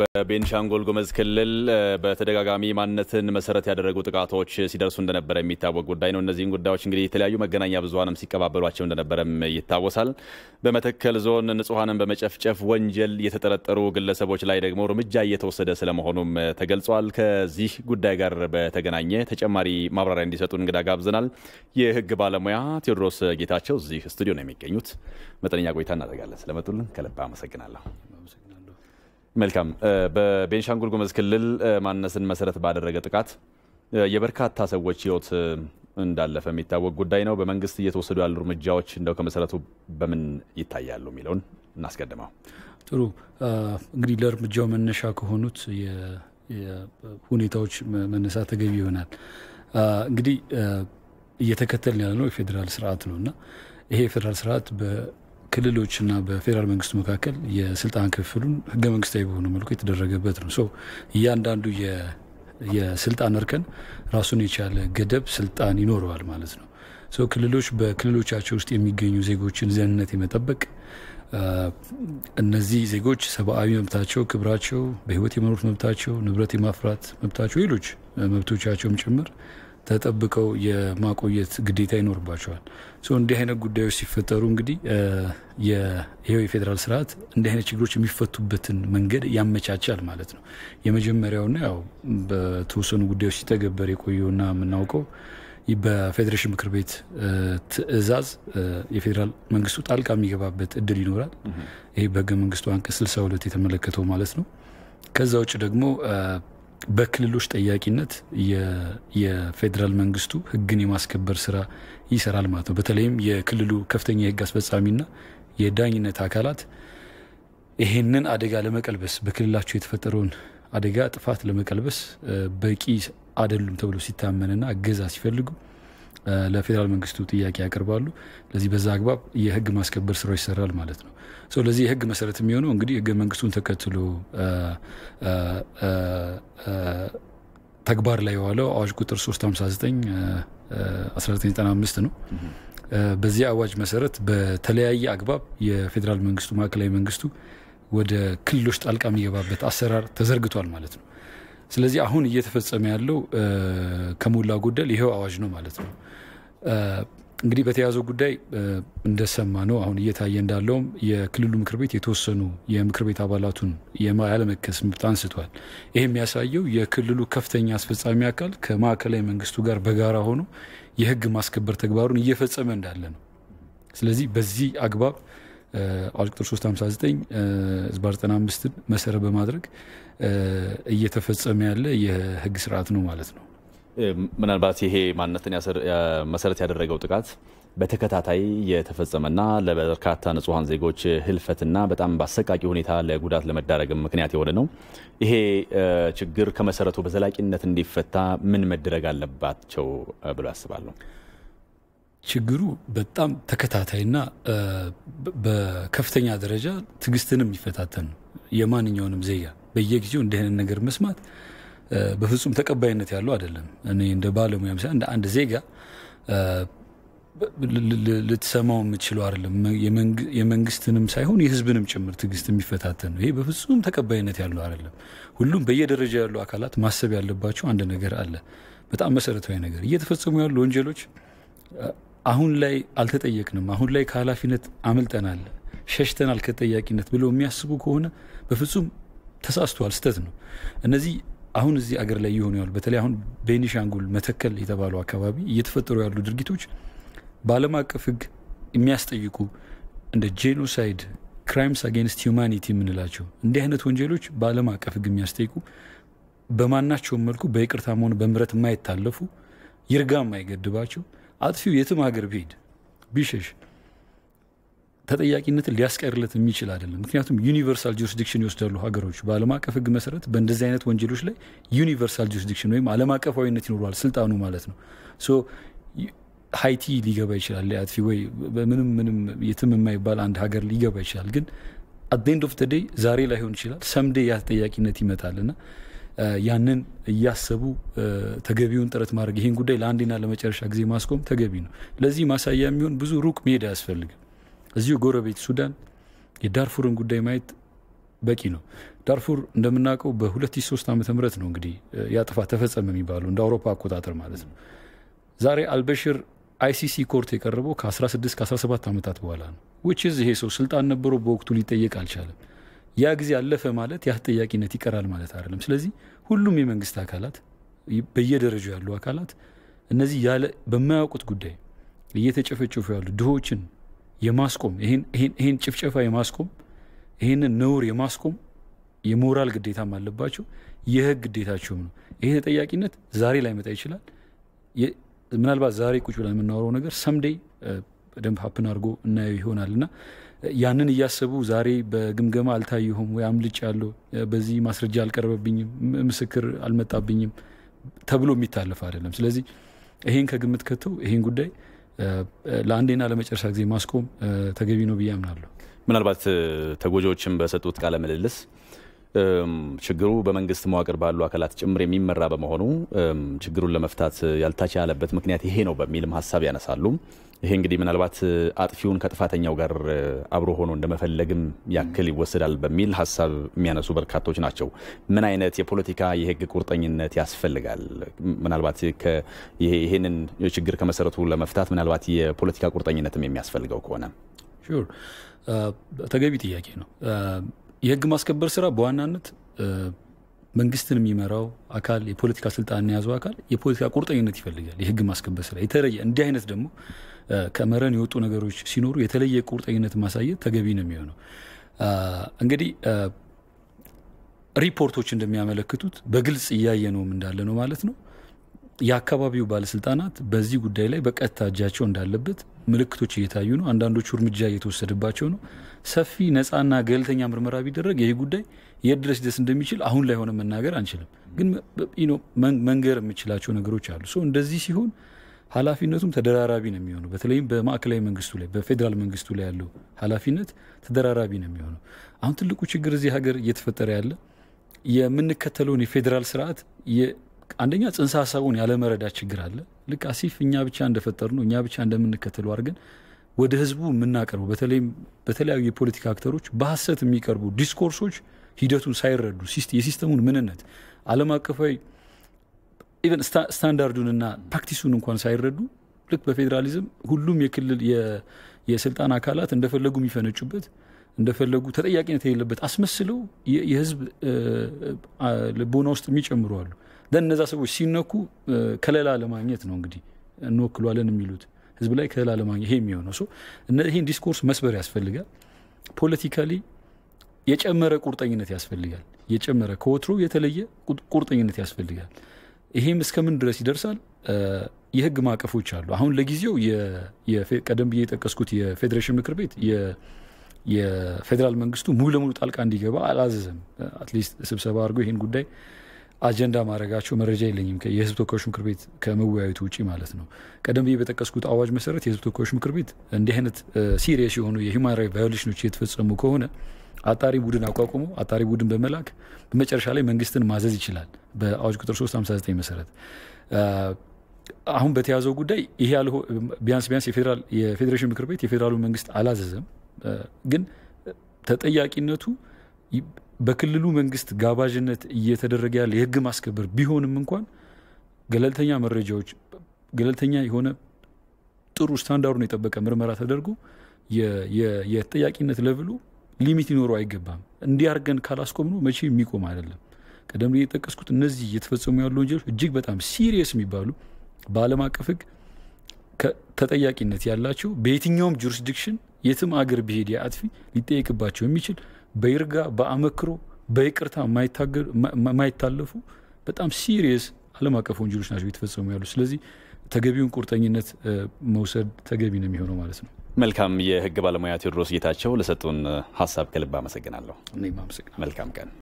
በቤንሻንጎል ጎመዝ ክልል በተደጋጋሚ ማንነትን መሰረት ያደረጉ ጥቃቶች ሲደርሱ እንደነበረ የሚታወቅ ጉዳይ ነው። እነዚህን ጉዳዮች እንግዲህ የተለያዩ መገናኛ ብዙሀንም ሲቀባበሏቸው እንደነበረም ይታወሳል። በመተከል ዞን ንጹሐንን በመጨፍጨፍ ወንጀል የተጠረጠሩ ግለሰቦች ላይ ደግሞ እርምጃ እየተወሰደ ስለመሆኑም ተገልጿል። ከዚህ ጉዳይ ጋር በተገናኘ ተጨማሪ ማብራሪያ እንዲሰጡን እንግዳ ጋብዘናል። የህግ ባለሙያ ቴዎድሮስ ጌታቸው እዚህ ስቱዲዮ ነው የሚገኙት። መጠነኛ ቆይታ እናደርጋለን። ስለመጡልን ከልብ አመሰግናለሁ። መልካም። በቤንሻንጉል ጎመዝ ክልል ማንነትን መሰረት ባደረገ ጥቃት የበርካታ ሰዎች ህይወት እንዳለፈ የሚታወቅ ጉዳይ ነው። በመንግስት እየተወሰዱ ያሉ እርምጃዎች እንደው ከመሰረቱ በምን ይታያሉ የሚለውን እናስቀድመው። ጥሩ እንግዲህ ለእርምጃው መነሻ ከሆኑት ሁኔታዎች መነሳት ተገቢ ይሆናል። እንግዲህ እየተከተልን ያለ ነው የፌዴራል ስርዓት ነው እና ይሄ የፌዴራል ስርዓት በክልሎችና በፌዴራል መንግስቱ መካከል የስልጣን ክፍሉን ህገ መንግስታዊ በሆነ መልኩ የተደረገበት ነው። እያንዳንዱ የስልጣን እርከን ራሱን የቻለ ገደብ ስልጣን ይኖረዋል ማለት ነው። ክልሎች በክልሎቻቸው ውስጥ የሚገኙ ዜጎችን ዘንነት የመጠበቅ እነዚህ ዜጎች ሰብአዊ መብታቸው፣ ክብራቸው፣ በህይወት የመኖር መብታቸው፣ ንብረት የማፍራት መብታቸው፣ ሌሎች መብቶቻቸውም ጭምር ተጠብቀው የማቆየት ግዴታ ይኖርባቸዋል። እንዲህ አይነት ጉዳዮች ሲፈጠሩ እንግዲህ ይኸው የፌዴራል ስርዓት እንዲህ አይነት ችግሮች የሚፈቱበትን መንገድ ያመቻቻል ማለት ነው። የመጀመሪያውና ያው በተወሰኑ ጉዳዮች ሲተገበር የቆየውና የምናውቀው በፌዴሬሽን ምክር ቤት ትዕዛዝ የፌዴራል መንግስቱ ጣልቃ የሚገባበት እድል ይኖራል። ይህ በህገ መንግስቱ አንቀጽ 62 የተመለከተው ማለት ነው። ከዛ ውጭ ደግሞ በክልሎች ጠያቂነት የፌዴራል መንግስቱ ህግን የማስከበር ስራ ይሰራል ማለት ነው። በተለይም የክልሉ ከፍተኛ የህግ አስፈጻሚና የዳኝነት አካላት ይሄንን አደጋ ለመቀልበስ በክልላቸው የተፈጠረውን አደጋ ጥፋት ለመቀልበስ በቂ አይደሉም ተብሎ ሲታመንና እገዛ ሲፈልጉ ለፌዴራል መንግስቱ ጥያቄ ያቀርባሉ። ለዚህ በዛ አግባብ የህግ ማስከበር ስራው ይሰራል ማለት ነው። ለዚህ የህግ መሰረት የሚሆነው እንግዲህ ህገ መንግስቱን ተከትሎ ተግባር ላይ የዋለው አዋጅ ቁጥር 359 1995 ነው። በዚህ አዋጅ መሰረት በተለያየ አግባብ የፌዴራል መንግስቱ ማዕከላዊ መንግስቱ ወደ ክልሎች ጣልቃ የሚገባበት አሰራር ተዘርግቷል ማለት ነው። ስለዚህ አሁን እየተፈጸመ ያለው ከሞላ ጎደል ይሄው አዋጅ ነው ማለት ነው። እንግዲህ በተያዘው ጉዳይ እንደሰማ ነው አሁን እየታየ እንዳለውም የክልሉ ምክር ቤት የተወሰኑ የምክር ቤት አባላቱን ያለመከስ መብት አንስቷል። ይህ የሚያሳየው የክልሉ ከፍተኛ አስፈጻሚ አካል ከማዕከላዊ መንግስቱ ጋር በጋራ ሆኖ የህግ ማስከበር ተግባሩን እየፈጸመ እንዳለ ነው። ስለዚህ በዚህ አግባብ አዋጅ ቁጥር 359 ዝባር 95 መሰረት በማድረግ እየተፈጸመ ያለ የህግ ስርዓት ነው ማለት ነው። ምናልባት ይሄ ማንነትን መሰረት ያደረገው ጥቃት በተከታታይ የተፈጸመና ለበርካታ ንጹሐን ዜጎች ህልፈትና በጣም በአሰቃቂ ሁኔታ ለጉዳት ለመዳረግ ምክንያት የሆነ ነው። ይሄ ችግር ከመሰረቱ በዘላቂነት እንዲፈታ ምን መደረግ አለባቸው ብሎ ያስባሉ ነው? ችግሩ በጣም ተከታታይና በከፍተኛ ደረጃ ትግስትንም የሚፈታተን ነው። የማንኛውንም ዜጋ በየጊዜው እንዲህ ነገር መስማት በፍጹም ተቀባይነት ያለው አይደለም። እኔ እንደ ባለሙያም ሳይሆን እንደ አንድ ዜጋ ልትሰማው የምችለ አይደለም። የመንግስትንም ሳይሆን የህዝብንም ጭምር ትግስት የሚፈታተን ነው። ይሄ በፍጹም ተቀባይነት ያለው አይደለም። ሁሉም በየደረጃ ያሉ አካላት ማሰብ ያለባቸው አንድ ነገር አለ፣ በጣም መሰረታዊ ነገር። እየተፈጸሙ ያሉ ወንጀሎች አሁን ላይ አልተጠየቅንም፣ አሁን ላይ ከኃላፊነት አምልጠናል፣ ሸሽተናል ከጠያቂነት ብለው የሚያስቡ ከሆነ በፍጹም ተሳስቷል። ስተት ነው። እነዚህ አሁን እዚህ አገር ላይ የሆኑ ያሉ በተለይ አሁን ቤኒሻንጉል መተከል የተባለው አካባቢ እየተፈጠሩ ያሉ ድርጊቶች በዓለም አቀፍ ሕግ የሚያስጠይቁ እንደ ጄኖሳይድ ክራይምስ አጌንስት ሁማኒቲ የምንላቸው እንዲህ አይነት ወንጀሎች በዓለም አቀፍ ሕግ የሚያስጠይቁ በማናቸውም መልኩ በይቅርታ መሆን በምረት የማይታለፉ ይርጋ የማይገድባቸው አጥፊው የትም ሀገር ቢሄድ ቢሸሽ ተጠያቂነትን ሊያስቀርለት የሚችል አይደለም። ምክንያቱም ዩኒቨርሳል ጁሪስዲክሽን ይወስዳሉ ሀገሮች። በዓለም አቀፍ ሕግ መሰረት በእንደዚህ አይነት ወንጀሎች ላይ ዩኒቨርሳል ጁሪስዲክሽን ወይም ዓለም አቀፋዊነት ይኖረዋል ስልጣኑ ማለት ነው። ሶ ሀይቲ ሊገባ ይችላል አጥፊ ወይ በምንም ምንም የትም የማይባል አንድ ሀገር ሊገባ ይችላል። ግን አት ኤንድ ኦፍ ዛሬ ላይሆን ይችላል፣ ሰምዴ ያ ተጠያቂነት ይመጣል ያንን እያሰቡ ተገቢውን ጥረት ማድረግ ይህን ጉዳይ ለአንዴና ለመጨረሻ ጊዜ ማስቆም ተገቢ ነው። ለዚህ ማሳያ የሚሆን ብዙ ሩቅ መሄድ አያስፈልግም። እዚሁ ጎረቤት ሱዳን የዳርፉርን ጉዳይ ማየት በቂ ነው። ዳርፉር እንደምናውቀው በ2003 ዓ ም ነው እንግዲህ ያጥፋ ተፈጸመ የሚባለው እንደ አውሮፓ አቆጣጠር ማለት ነው። ዛሬ አልበሽር አይሲሲ ኮርት የቀረበው ከ16 ከ17 ዓመታት በኋላ ነው። ዊችዝ ይሄ ሰው ስልጣን ነበረው፣ በወቅቱ ሊጠየቅ አልቻለም። ያ ጊዜ አለፈ ማለት ያ ተጠያቂነት ይቀራል ማለት አይደለም። ስለዚህ ሁሉም የመንግስት አካላት በየደረጃው ያሉ አካላት እነዚህ ያለ በማያውቁት ጉዳይ እየተጨፈጨፉ ያሉ ድሆችን የማስቆም ይህን ጭፍጨፋ የማስቆም ይህንን ነውር የማስቆም የሞራል ግዴታም አለባቸው፣ የህግ ግዴታቸውም ነው። ይሄ ተጠያቂነት ዛሬ ላይመጣ ይችላል። ምናልባት ዛሬ ቁጭ ብለን የምናወረው ነገር ሰምዴ። በደንብ ሀፕን አድርጎ እናየው ይሆናል እና ያንን እያሰቡ ዛሬ በግምገማ አልታየሁም ወይ አምልጭ ያለው በዚህ ማስረጃ አልቀረበብኝም፣ ምስክር አልመጣብኝም ተብሎ የሚታለፍ አይደለም። ስለዚህ ይሄን ከግምት ከተው ይሄን ጉዳይ ለአንዴና ለመጨረሻ ጊዜ ማስቆም ተገቢ ነው ብዬ አምናለሁ። ምናልባት ተጎጂዎችም በሰጡት ቃለ ምልልስ ችግሩ በመንግስት መዋቅር ባሉ አካላት ጭምር የሚመራ በመሆኑ ችግሩን ለመፍታት ያልተቻለበት ምክንያት ይሄ ነው በሚልም ሀሳብ ያነሳሉ። ይሄ እንግዲህ ምናልባት አጥፊውን ከጥፋተኛው ጋር አብሮ ሆኖ እንደመፈለግም ያክል ይወሰዳል በሚል ሀሳብ የሚያነሱ በርካቶች ናቸው። ምን አይነት የፖለቲካ የህግ ቁርጠኝነት ያስፈልጋል? ምናልባት ይህንን ችግር ከመሰረቱ ለመፍታት ምናልባት የፖለቲካ ቁርጠኝነትም የሚያስፈልገው ከሆነ ተገቢ ጥያቄ ነው። የህግ ማስከበር ስራ በዋናነት መንግስትን የሚመራው አካል የፖለቲካ ስልጣን የያዘው አካል የፖለቲካ ቁርጠኝነት ይፈልጋል። የህግ ማስከበር ስራ የተለየ እንዲህ አይነት ደግሞ ከመረን የወጡ ነገሮች ሲኖሩ የተለየ ቁርጠኝነት ማሳየት ተገቢ ነው የሚሆነው። እንግዲህ ሪፖርቶች እንደሚያመለክቱት በግልጽ እያየ ነውም እንዳለ ነው ማለት ነው። የአካባቢው ባለስልጣናት በዚህ ጉዳይ ላይ በቀጥታ እጃቸው እንዳለበት ምልክቶች እየታዩ ነው። አንዳንዶቹ እርምጃ እየተወሰደባቸው ነው። ሰፊ ነፃና ገለልተኛ ምርመራ ቢደረግ ይህ ጉዳይ የት ድረስ ደስ እንደሚችል አሁን ላይ ሆነ መናገር አንችልም፣ ግን መንገር የምችላቸው ነገሮች አሉ። እንደዚህ ሲሆን ኃላፊነቱም ተደራራቢ ነው የሚሆነው። በተለይም በማዕከላዊ መንግስቱ ላይ በፌዴራል መንግስቱ ላይ ያለው ኃላፊነት ተደራራቢ ነው የሚሆነው። አሁን ትልቁ ችግር እዚህ ሀገር እየተፈጠረ ያለ የምንከተለውን የፌዴራል ስርዓት አንደኛ ጽንሰ ሀሳቡን ያለመረዳት ችግር አለ። ልክ አሲፍ እኛ ብቻ እንደፈጠር ነው እኛ ብቻ እንደምንከተለው አድርገን ወደ ህዝቡ የምናቀርበው በተለይም በተለያዩ የፖለቲካ አክተሮች በሀሰት የሚቀርቡ ዲስኮርሶች ሂደቱን ሳይረዱ የሲስተሙን ምንነት ዓለም አቀፋዊ ኢቨን ስታንዳርዱንና ፕራክቲሱን እንኳን ሳይረዱ ልክ በፌዴራሊዝም ሁሉም የክልል የስልጣን አካላት እንደፈለጉ የሚፈነጩበት እንደፈለጉ ተጠያቂነት የሌለበት አስመስለው የህዝብ ልቦና ውስጥ የሚጨምሩ አሉ። ደን እነዛ ሰዎች ሲነኩ ከለላ ለማግኘት ነው እንግዲህ እንወክሏለን የሚሉት ህዝብ ላይ ከለላ ለማግኘት ይሄ የሚሆነው ይህን ዲስኮርስ መስበር ያስፈልጋል። ፖለቲካሊ የጨመረ ቁርጠኝነት ያስፈልጋል። የጨመረ ከወትሮ የተለየ ቁርጠኝነት ያስፈልጋል። ይሄም እስከምን ድረስ ይደርሳል? የህግ ማዕቀፎች አሉ። አሁን ለጊዜው ቀደም ብዬ የጠቀስኩት የፌዴሬሽን ምክር ቤት የፌዴራል መንግስቱ ሙሉ ለሙሉ ጣልቃ እንዲገባ አላዘዘም። አትሊስት ስብሰባ አድርጎ ይህን ጉዳይ አጀንዳ ማድረጋቸው መረጃ የለኝም የህዝብ ተወካዮች ምክር ቤት ከመወያየቱ ውጭ ማለት ነው። ቀደም ብዬ በጠቀስኩት አዋጅ መሰረት የህዝብ ተወካዮች ምክር ቤት እንዲህ አይነት ሲሪየስ የሆኑ የሂውማን ራይት ቫዮሌሽኖች የተፈጸሙ ከሆነ አጣሪ ቡድን አቋቁሞ አጣሪ ቡድን በመላክ በመጨረሻ ላይ መንግስትን ማዘዝ ይችላል በአዋጅ ቁጥር 359 መሰረት። አሁን በተያዘው ጉዳይ ይሄ ቢያንስ ቢያንስ የፌዴሬሽን ምክር ቤት የፌዴራሉ መንግስት አላዘዘም፣ ግን ተጠያቂነቱ በክልሉ መንግስት ጋባዥነት እየተደረገ ያለ የህግ ማስከበር ቢሆንም እንኳን ገለልተኛ መረጃዎች፣ ገለልተኛ የሆነ ጥሩ ስታንዳርዱን የጠበቀ ምርመራ ተደርጎ የተጠያቂነት ለብሉ ሊሚት ሊኖረው አይገባም። እንዲህ አድርገን ካላስቆም መቼ የሚቆም አይደለም። ቀደም የጠቀስኩት እነዚህ እየተፈጸሙ ያሉ ወንጀሎች እጅግ በጣም ሲሪየስ የሚባሉ በዓለም አቀፍ ህግ ተጠያቂነት ያላቸው በየትኛውም ጁሪስዲክሽን የትም አገር ብሄድ የአጥፊ ሊጠየቅባቸው የሚችል በይርጋ በአመክሮ በይቅርታ የማይታለፉ በጣም ሲሪየስ ዓለም አቀፍ ወንጀሎች ናቸው እየተፈጸሙ ያሉ። ስለዚህ ተገቢውን ቁርጠኝነት መውሰድ ተገቢ ነው የሚሆነው ማለት ነው። መልካም። የህግ ባለሙያ ቴዎድሮስ ጌታቸው ለሰጡን ሀሳብ ከልብ አመሰግናለሁ። እኔም አመሰግናለሁ። መልካም ቀን